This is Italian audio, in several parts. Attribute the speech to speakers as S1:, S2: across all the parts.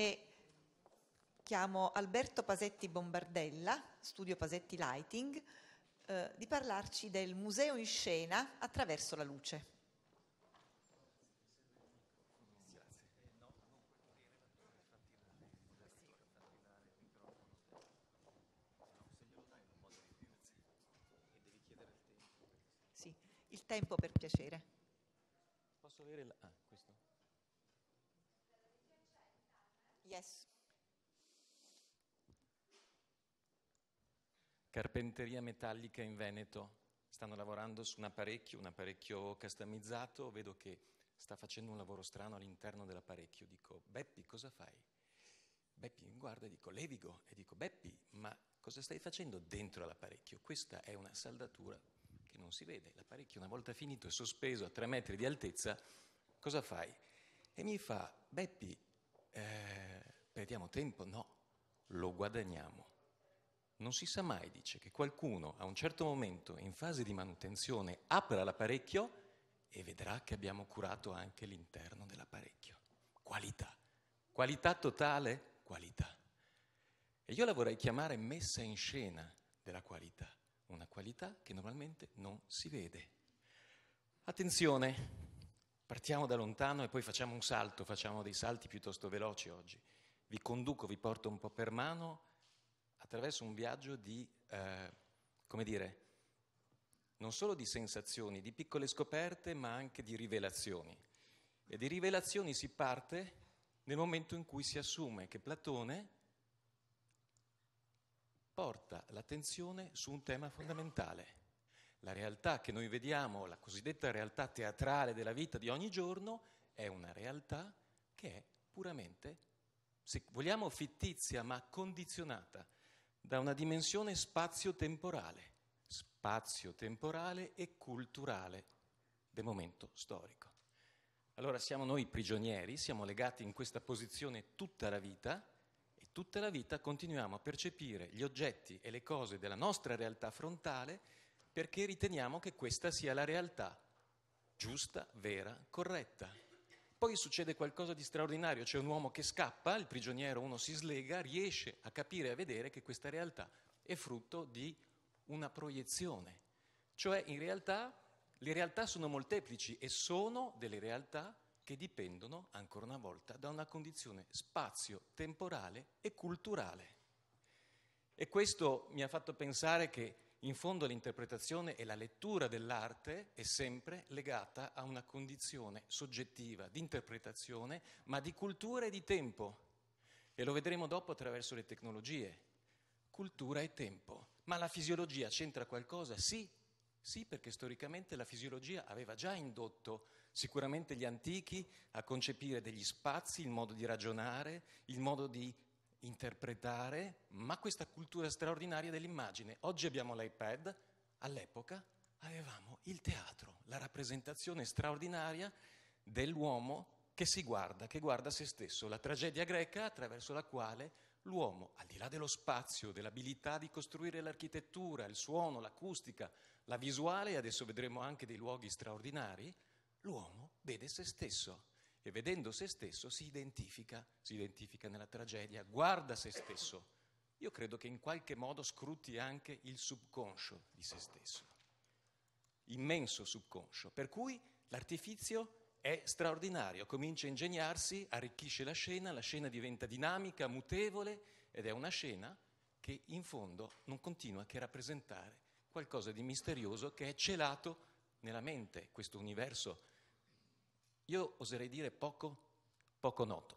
S1: e chiamo Alberto Pasetti Bombardella, studio Pasetti Lighting, eh, di parlarci del museo in scena attraverso la luce. il tempo per piacere.
S2: Posso avere la... Ah. Yes. Carpenteria metallica in Veneto. Stanno lavorando su un apparecchio, un apparecchio customizzato. Vedo che sta facendo un lavoro strano all'interno dell'apparecchio. Dico, Beppi, cosa fai? Beppi mi guarda e dico, levigo. E dico, Beppi, ma cosa stai facendo dentro l'apparecchio? Questa è una saldatura che non si vede. L'apparecchio, una volta finito, è sospeso a tre metri di altezza. Cosa fai? E mi fa, Beppi, eh, perdiamo tempo? No, lo guadagniamo. Non si sa mai, dice, che qualcuno a un certo momento in fase di manutenzione apra l'apparecchio e vedrà che abbiamo curato anche l'interno dell'apparecchio. Qualità. Qualità totale? Qualità. E io la vorrei chiamare messa in scena della qualità, una qualità che normalmente non si vede. Attenzione, partiamo da lontano e poi facciamo un salto, facciamo dei salti piuttosto veloci oggi vi conduco, vi porto un po' per mano attraverso un viaggio di, eh, come dire, non solo di sensazioni, di piccole scoperte, ma anche di rivelazioni. E di rivelazioni si parte nel momento in cui si assume che Platone porta l'attenzione su un tema fondamentale. La realtà che noi vediamo, la cosiddetta realtà teatrale della vita di ogni giorno, è una realtà che è puramente se vogliamo fittizia, ma condizionata da una dimensione spazio-temporale, spazio-temporale e culturale del momento storico. Allora siamo noi prigionieri, siamo legati in questa posizione tutta la vita e tutta la vita continuiamo a percepire gli oggetti e le cose della nostra realtà frontale perché riteniamo che questa sia la realtà giusta, vera, corretta. Poi succede qualcosa di straordinario, c'è un uomo che scappa, il prigioniero, uno si slega, riesce a capire e a vedere che questa realtà è frutto di una proiezione. Cioè in realtà le realtà sono molteplici e sono delle realtà che dipendono, ancora una volta, da una condizione spazio-temporale e culturale. E questo mi ha fatto pensare che in fondo l'interpretazione e la lettura dell'arte è sempre legata a una condizione soggettiva di interpretazione, ma di cultura e di tempo. E lo vedremo dopo attraverso le tecnologie. Cultura e tempo. Ma la fisiologia c'entra qualcosa? Sì. Sì, perché storicamente la fisiologia aveva già indotto sicuramente gli antichi a concepire degli spazi, il modo di ragionare, il modo di interpretare, ma questa cultura straordinaria dell'immagine. Oggi abbiamo l'iPad, all'epoca avevamo il teatro, la rappresentazione straordinaria dell'uomo che si guarda, che guarda se stesso, la tragedia greca attraverso la quale l'uomo, al di là dello spazio, dell'abilità di costruire l'architettura, il suono, l'acustica, la visuale, e adesso vedremo anche dei luoghi straordinari, l'uomo vede se stesso e vedendo se stesso si identifica, si identifica nella tragedia, guarda se stesso. Io credo che in qualche modo scrutti anche il subconscio di se stesso, immenso subconscio, per cui l'artificio è straordinario, comincia a ingegnarsi, arricchisce la scena, la scena diventa dinamica, mutevole ed è una scena che in fondo non continua che rappresentare qualcosa di misterioso che è celato nella mente, questo universo io oserei dire poco, poco noto,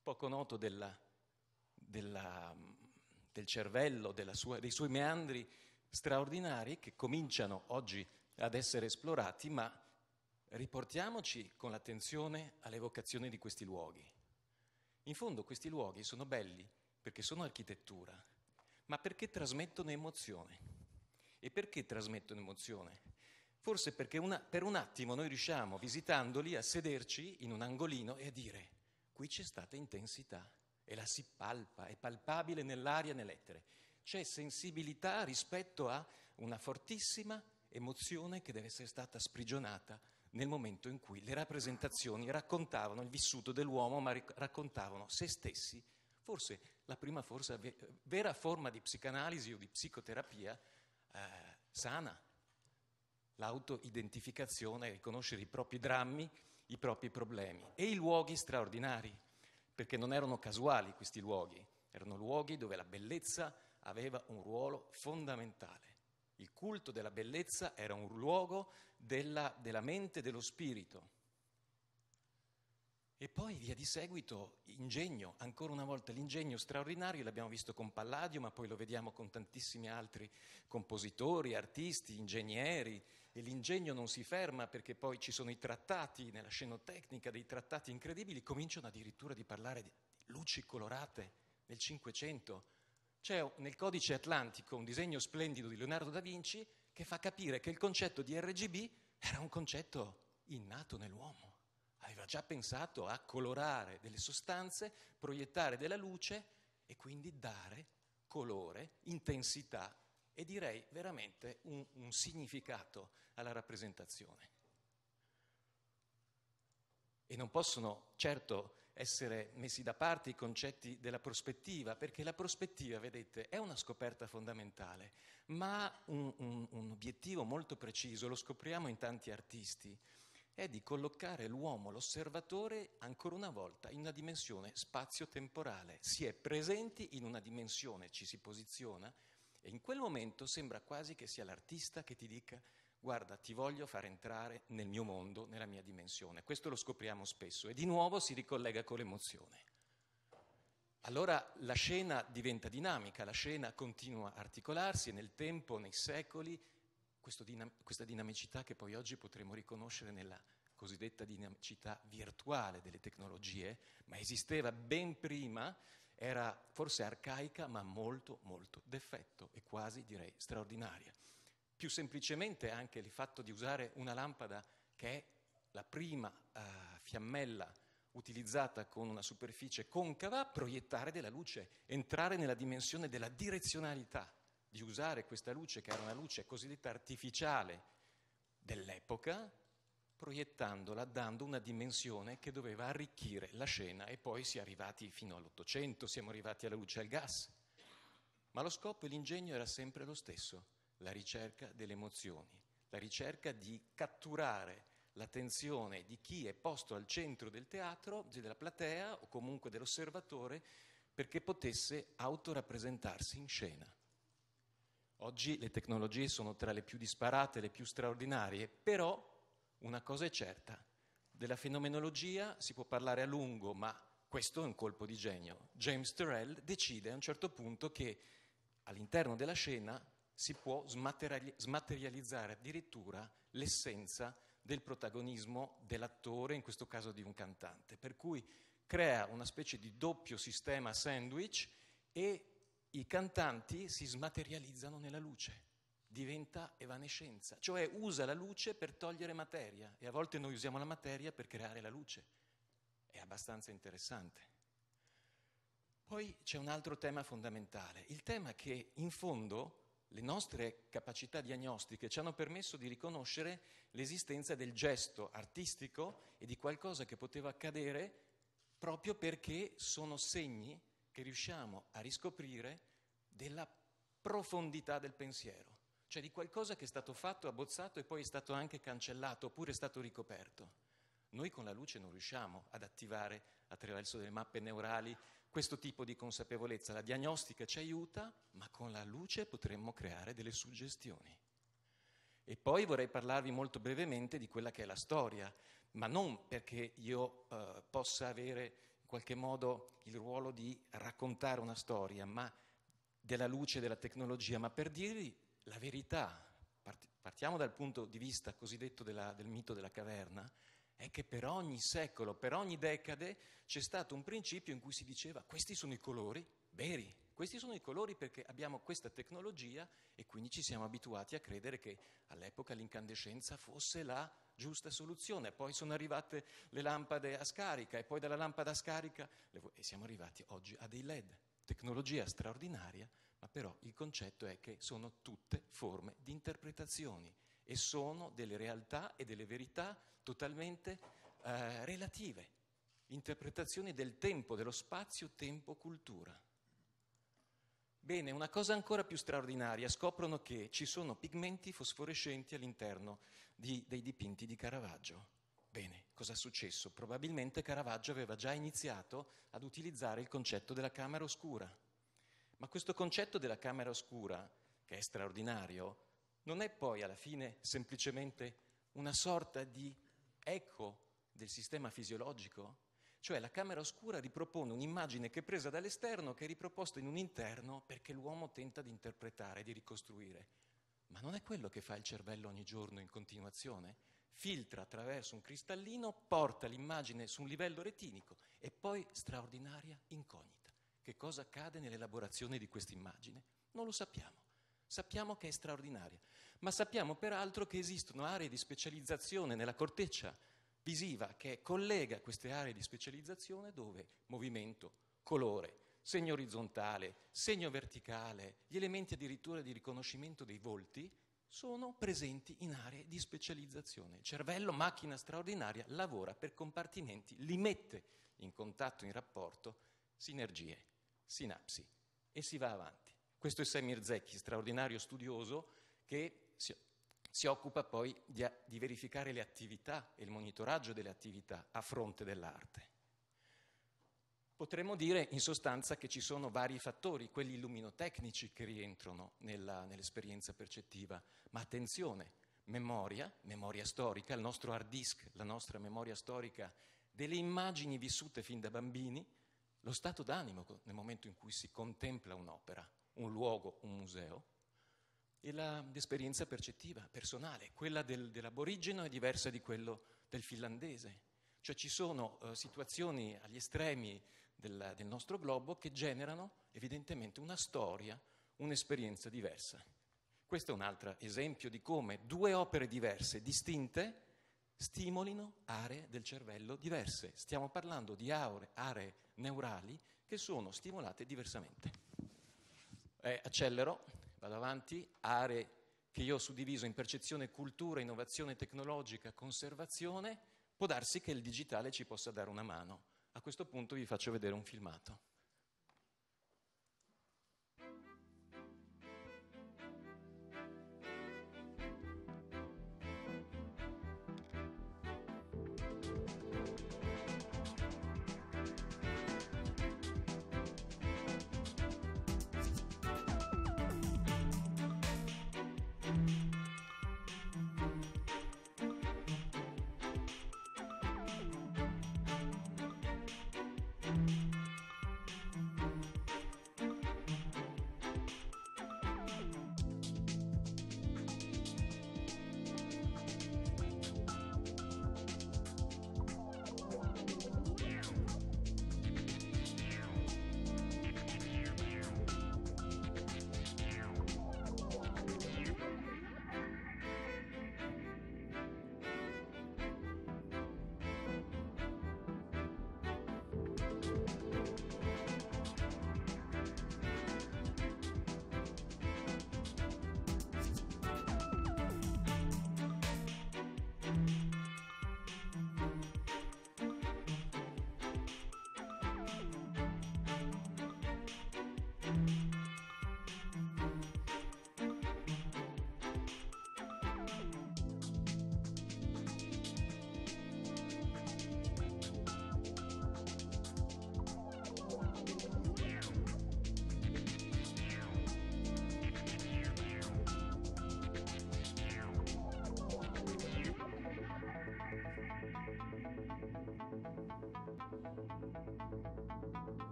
S2: poco noto della, della, del cervello, sua, dei suoi meandri straordinari che cominciano oggi ad essere esplorati, ma riportiamoci con l'attenzione all'evocazione di questi luoghi. In fondo questi luoghi sono belli perché sono architettura, ma perché trasmettono emozione. E perché trasmettono emozione? Forse perché una, per un attimo noi riusciamo, visitandoli, a sederci in un angolino e a dire, qui c'è stata intensità e la si palpa, è palpabile nell'aria e nelle lettere. C'è sensibilità rispetto a una fortissima emozione che deve essere stata sprigionata nel momento in cui le rappresentazioni raccontavano il vissuto dell'uomo, ma raccontavano se stessi, forse la prima forse, vera forma di psicanalisi o di psicoterapia eh, sana l'autoidentificazione, riconoscere i propri drammi, i propri problemi e i luoghi straordinari, perché non erano casuali questi luoghi, erano luoghi dove la bellezza aveva un ruolo fondamentale. Il culto della bellezza era un luogo della, della mente e dello spirito. E poi via di seguito ingegno, ancora una volta l'ingegno straordinario, l'abbiamo visto con Palladio, ma poi lo vediamo con tantissimi altri compositori, artisti, ingegneri, e l'ingegno non si ferma perché poi ci sono i trattati nella scenotecnica, dei trattati incredibili, cominciano addirittura di parlare di luci colorate nel Cinquecento. C'è nel codice atlantico un disegno splendido di Leonardo da Vinci che fa capire che il concetto di RGB era un concetto innato nell'uomo. Aveva già pensato a colorare delle sostanze, proiettare della luce e quindi dare colore, intensità e direi veramente un, un significato alla rappresentazione. E non possono certo essere messi da parte i concetti della prospettiva, perché la prospettiva, vedete, è una scoperta fondamentale, ma ha un, un, un, obiettivo molto preciso, lo scopriamo in tanti artisti, è di collocare l'uomo, l'osservatore, ancora una volta in una dimensione spazio-temporale. Si è presenti in una dimensione, ci si posiziona, e in quel momento sembra quasi che sia l'artista che ti dica guarda, ti voglio far entrare nel mio mondo, nella mia dimensione. Questo lo scopriamo spesso e di nuovo si ricollega con l'emozione. Allora la scena diventa dinamica, la scena continua a articolarsi e nel tempo, nei secoli, dinam- questa dinamicità che poi oggi potremo riconoscere nella cosiddetta dinamicità virtuale delle tecnologie, ma esisteva ben prima era forse arcaica ma molto molto d'effetto e quasi direi straordinaria. Più semplicemente anche il fatto di usare una lampada che è la prima eh, fiammella utilizzata con una superficie concava, proiettare della luce, entrare nella dimensione della direzionalità, di usare questa luce che era una luce cosiddetta artificiale dell'epoca, proiettandola, dando una dimensione che doveva arricchire la scena e poi si è arrivati fino all'Ottocento, siamo arrivati alla luce e al gas. Ma lo scopo e l'ingegno era sempre lo stesso, la ricerca delle emozioni, la ricerca di catturare l'attenzione di chi è posto al centro del teatro, della platea o comunque dell'osservatore, perché potesse autorappresentarsi in scena. Oggi le tecnologie sono tra le più disparate, le più straordinarie, però una cosa è certa, della fenomenologia si può parlare a lungo, ma questo è un colpo di genio. James Turrell decide a un certo punto che all'interno della scena si può smaterializzare addirittura l'essenza del protagonismo dell'attore, in questo caso di un cantante, per cui crea una specie di doppio sistema sandwich e i cantanti si smaterializzano nella luce diventa evanescenza, cioè usa la luce per togliere materia e a volte noi usiamo la materia per creare la luce. È abbastanza interessante. Poi c'è un altro tema fondamentale, il tema che in fondo le nostre capacità diagnostiche ci hanno permesso di riconoscere l'esistenza del gesto artistico e di qualcosa che poteva accadere proprio perché sono segni che riusciamo a riscoprire della profondità del pensiero cioè di qualcosa che è stato fatto, abbozzato e poi è stato anche cancellato oppure è stato ricoperto. Noi con la luce non riusciamo ad attivare attraverso delle mappe neurali questo tipo di consapevolezza. La diagnostica ci aiuta, ma con la luce potremmo creare delle suggestioni. E poi vorrei parlarvi molto brevemente di quella che è la storia, ma non perché io eh, possa avere in qualche modo il ruolo di raccontare una storia, ma della luce, della tecnologia, ma per dirvi la verità, partiamo dal punto di vista cosiddetto della, del mito della caverna, è che per ogni secolo, per ogni decade c'è stato un principio in cui si diceva questi sono i colori veri, questi sono i colori perché abbiamo questa tecnologia e quindi ci siamo abituati a credere che all'epoca l'incandescenza fosse la giusta soluzione. Poi sono arrivate le lampade a scarica e poi dalla lampada a scarica e siamo arrivati oggi a dei LED tecnologia straordinaria, ma però il concetto è che sono tutte forme di interpretazioni e sono delle realtà e delle verità totalmente eh, relative, interpretazioni del tempo, dello spazio, tempo, cultura. Bene, una cosa ancora più straordinaria, scoprono che ci sono pigmenti fosforescenti all'interno di, dei dipinti di Caravaggio. Bene, cosa è successo? Probabilmente Caravaggio aveva già iniziato ad utilizzare il concetto della camera oscura. Ma questo concetto della camera oscura, che è straordinario, non è poi alla fine semplicemente una sorta di eco del sistema fisiologico? Cioè la camera oscura ripropone un'immagine che è presa dall'esterno, che è riproposta in un interno perché l'uomo tenta di interpretare, di ricostruire. Ma non è quello che fa il cervello ogni giorno in continuazione? filtra attraverso un cristallino, porta l'immagine su un livello retinico e poi straordinaria incognita. Che cosa accade nell'elaborazione di questa immagine? Non lo sappiamo. Sappiamo che è straordinaria, ma sappiamo peraltro che esistono aree di specializzazione nella corteccia visiva che collega queste aree di specializzazione dove movimento, colore, segno orizzontale, segno verticale, gli elementi addirittura di riconoscimento dei volti sono presenti in aree di specializzazione. Il cervello, macchina straordinaria, lavora per compartimenti, li mette in contatto, in rapporto, sinergie, sinapsi e si va avanti. Questo è Samir Zecchi, straordinario studioso che si, si occupa poi di, di verificare le attività e il monitoraggio delle attività a fronte dell'arte. Potremmo dire in sostanza che ci sono vari fattori, quelli illuminotecnici che rientrano nella, nell'esperienza percettiva, ma attenzione, memoria, memoria storica, il nostro hard disk, la nostra memoria storica delle immagini vissute fin da bambini, lo stato d'animo nel momento in cui si contempla un'opera, un luogo, un museo, e la, l'esperienza percettiva, personale, quella del, dell'aborigeno è diversa di quella del finlandese. Cioè ci sono eh, situazioni agli estremi del, del nostro globo che generano evidentemente una storia, un'esperienza diversa. Questo è un altro esempio di come due opere diverse, distinte, stimolino aree del cervello diverse. Stiamo parlando di aree neurali che sono stimolate diversamente. Eh, accelero, vado avanti, aree che io ho suddiviso in percezione, cultura, innovazione tecnologica, conservazione, può darsi che il digitale ci possa dare una mano a questo punto vi faccio vedere un filmato.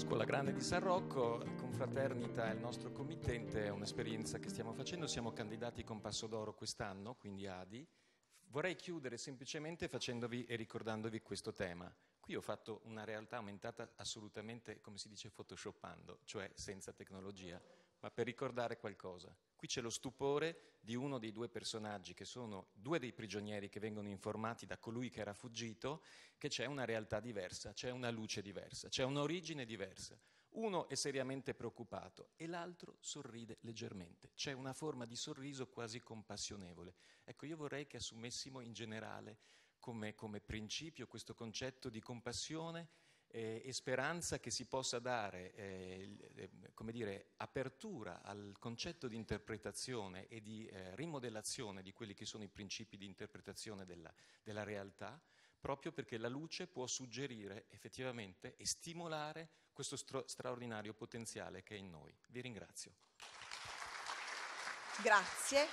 S2: Scuola Grande di San Rocco, Confraternita è il nostro committente, è un'esperienza che stiamo facendo, siamo candidati con Passo d'Oro quest'anno, quindi Adi. Vorrei chiudere semplicemente facendovi e ricordandovi questo tema. Qui ho fatto una realtà aumentata assolutamente, come si dice, photoshoppando, cioè senza tecnologia ma per ricordare qualcosa. Qui c'è lo stupore di uno dei due personaggi, che sono due dei prigionieri che vengono informati da colui che era fuggito, che c'è una realtà diversa, c'è una luce diversa, c'è un'origine diversa. Uno è seriamente preoccupato e l'altro sorride leggermente. C'è una forma di sorriso quasi compassionevole. Ecco, io vorrei che assumessimo in generale come, come principio questo concetto di compassione eh, e speranza che si possa dare eh, eh, come dire, apertura al concetto di interpretazione e di eh, rimodellazione di quelli che sono i principi di interpretazione della, della realtà, proprio perché la luce può suggerire effettivamente e stimolare questo stro- straordinario potenziale che è in noi. Vi ringrazio.
S1: Grazie.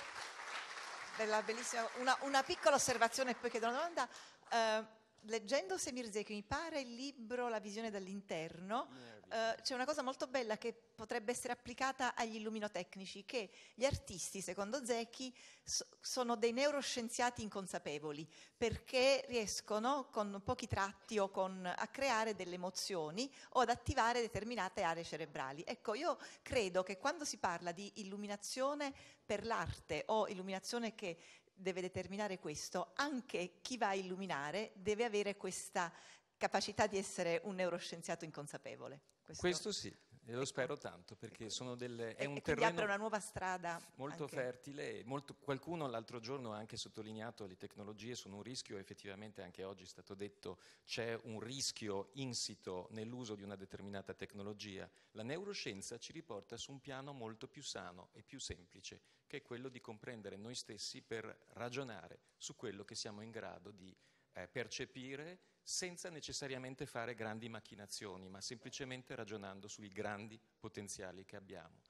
S1: Una, una, piccola osservazione e poi chiedo una domanda. Uh, leggendo Semir Zeki, mi pare il libro La visione dall'interno, eh, c'è una cosa molto bella che potrebbe essere applicata agli illuminotecnici, che gli artisti, secondo Zecchi, so, sono dei neuroscienziati inconsapevoli, perché riescono con pochi tratti o con, a creare delle emozioni o ad attivare determinate aree cerebrali. Ecco, io credo che quando si parla di illuminazione per l'arte o illuminazione che deve determinare questo, anche chi va a illuminare deve avere questa capacità di essere un neuroscienziato inconsapevole.
S2: Questo, questo sì. E lo spero tanto perché sono delle, è un terreno una
S1: nuova strada molto anche.
S2: fertile. Molto, qualcuno l'altro giorno ha anche sottolineato che le tecnologie sono un rischio, effettivamente anche oggi è stato detto c'è un rischio insito nell'uso di una determinata tecnologia. La neuroscienza ci riporta su un piano molto più sano e più semplice, che è quello di comprendere noi stessi per ragionare su quello che siamo in grado di eh, percepire, senza necessariamente fare grandi macchinazioni, ma semplicemente ragionando sui grandi potenziali che abbiamo.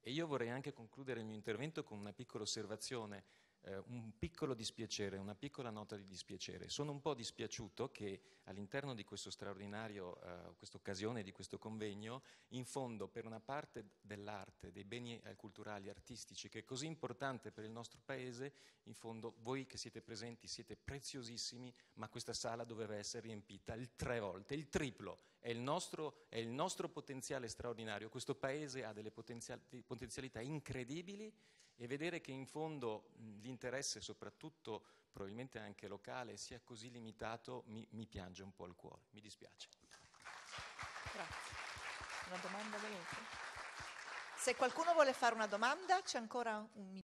S2: E io vorrei anche concludere il mio intervento con una piccola osservazione eh, un piccolo dispiacere, una piccola nota di dispiacere. Sono un po' dispiaciuto che all'interno di questo straordinario, eh, questa occasione di questo convegno, in fondo per una parte dell'arte, dei beni eh, culturali, artistici, che è così importante per il nostro paese, in fondo voi che siete presenti siete preziosissimi, ma questa sala doveva essere riempita il tre volte, il triplo. È il nostro, è il nostro potenziale straordinario, questo paese ha delle potenzialità incredibili e vedere che in fondo l'interesse, soprattutto probabilmente anche locale, sia così limitato mi, mi piange un po' il cuore, mi dispiace.
S1: Grazie. Una domanda veloce. Se qualcuno vuole fare una domanda, c'è ancora un minuto.